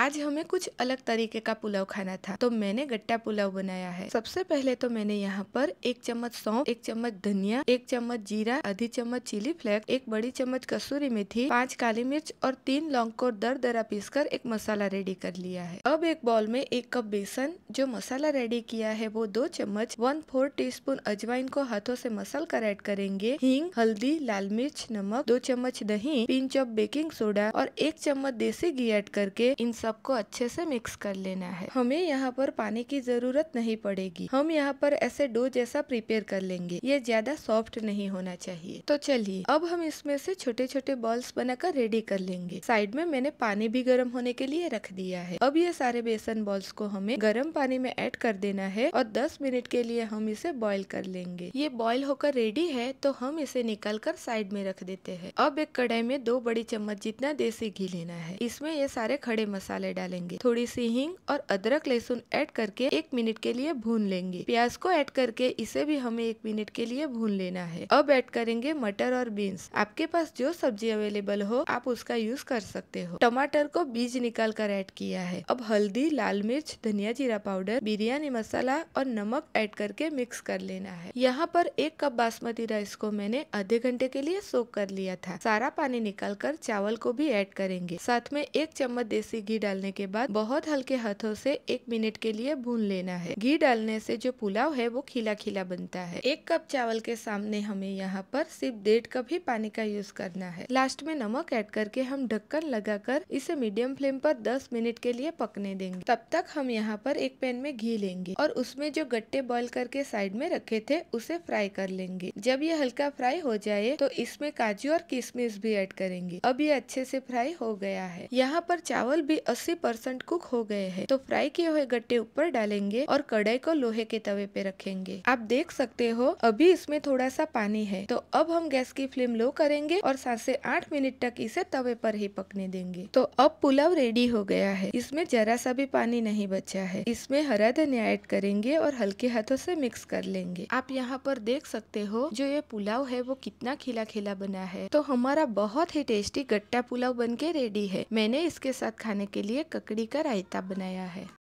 आज हमें कुछ अलग तरीके का पुलाव खाना था तो मैंने गट्टा पुलाव बनाया है सबसे पहले तो मैंने यहाँ पर एक चम्मच सौंफ एक चम्मच धनिया एक चम्मच जीरा आधी चम्मच चिली फ्लेक्स एक बड़ी चम्मच कसूरी मेथी पांच काली मिर्च और तीन लौंग को दर दरा पीस कर एक मसाला रेडी कर लिया है अब एक बॉल में एक कप बेसन जो मसाला रेडी किया है वो दो चम्मच वन फोर टी स्पून अजवाइन को हाथों से मसल कर एड करेंगे हींग हल्दी लाल मिर्च नमक दो चम्मच दही पिंच ऑफ बेकिंग सोडा और एक चम्मच देसी घी एड करके इन सब सबको अच्छे से मिक्स कर लेना है हमें यहाँ पर पानी की ज़रूरत नहीं पड़ेगी हम यहाँ पर ऐसे डो जैसा प्रिपेयर कर लेंगे ये ज़्यादा सॉफ्ट नहीं होना चाहिए तो चलिए अब हम इसमें से छोटे छोटे बॉल्स बनाकर रेडी कर लेंगे साइड में मैंने पानी भी गर्म होने के लिए रख दिया है अब ये सारे बेसन बॉल्स को हमें गर्म पानी में एड कर देना है और दस मिनट के लिए हम इसे बॉइल कर लेंगे ये बॉइल होकर रेडी है तो हम इसे निकाल कर साइड में रख देते है अब एक कढ़ाई में दो बड़ी चम्मच जितना देसी घी लेना है इसमें ये सारे खड़े मसाले मसाले डालेंगे थोड़ी सी हिंग और अदरक लहसुन ऐड करके एक मिनट के लिए भून लेंगे प्याज को ऐड करके इसे भी हमें एक मिनट के लिए भून लेना है अब ऐड करेंगे मटर और बीन्स आपके पास जो सब्जी अवेलेबल हो आप उसका यूज कर सकते हो टमाटर को बीज निकाल कर ऐड किया है अब हल्दी लाल मिर्च धनिया जीरा पाउडर बिरयानी मसाला और नमक ऐड करके मिक्स कर लेना है यहाँ पर एक कप बासमती राइस को मैंने आधे घंटे के लिए सोख कर लिया था सारा पानी निकाल कर चावल को भी ऐड करेंगे साथ में एक चम्मच देसी घी डालने के बाद बहुत हल्के हाथों से एक मिनट के लिए भून लेना है घी डालने से जो पुलाव है वो खिला खिला बनता है एक कप चावल के सामने हमें यहाँ पर सिर्फ डेढ़ कप ही पानी का यूज करना है लास्ट में नमक ऐड करके हम ढक्कन लगाकर इसे मीडियम फ्लेम पर 10 मिनट के लिए पकने देंगे तब तक हम यहाँ पर एक पैन में घी लेंगे और उसमें जो गट्टे बॉइल करके साइड में रखे थे उसे फ्राई कर लेंगे जब ये हल्का फ्राई हो जाए तो इसमें काजू और किशमिश भी ऐड करेंगे अब ये अच्छे से फ्राई हो गया है यहाँ पर चावल भी अस्सी परसेंट कुक हो गए हैं तो फ्राई किए हुए गट्टे ऊपर डालेंगे और कढ़ाई को लोहे के तवे पे रखेंगे आप देख सकते हो अभी इसमें थोड़ा सा पानी है तो अब हम गैस की फ्लेम लो करेंगे और सात से आठ मिनट तक इसे तवे पर ही पकने देंगे तो अब पुलाव रेडी हो गया है इसमें जरा सा भी पानी नहीं बचा है इसमें हरा धनिया ऐड करेंगे और हल्के हाथों से मिक्स कर लेंगे आप यहाँ पर देख सकते हो जो ये पुलाव है वो कितना खिला खिला बना है तो हमारा बहुत ही टेस्टी गट्टा पुलाव बन के रेडी है मैंने इसके साथ खाने के के लिए ककड़ी का रायता बनाया है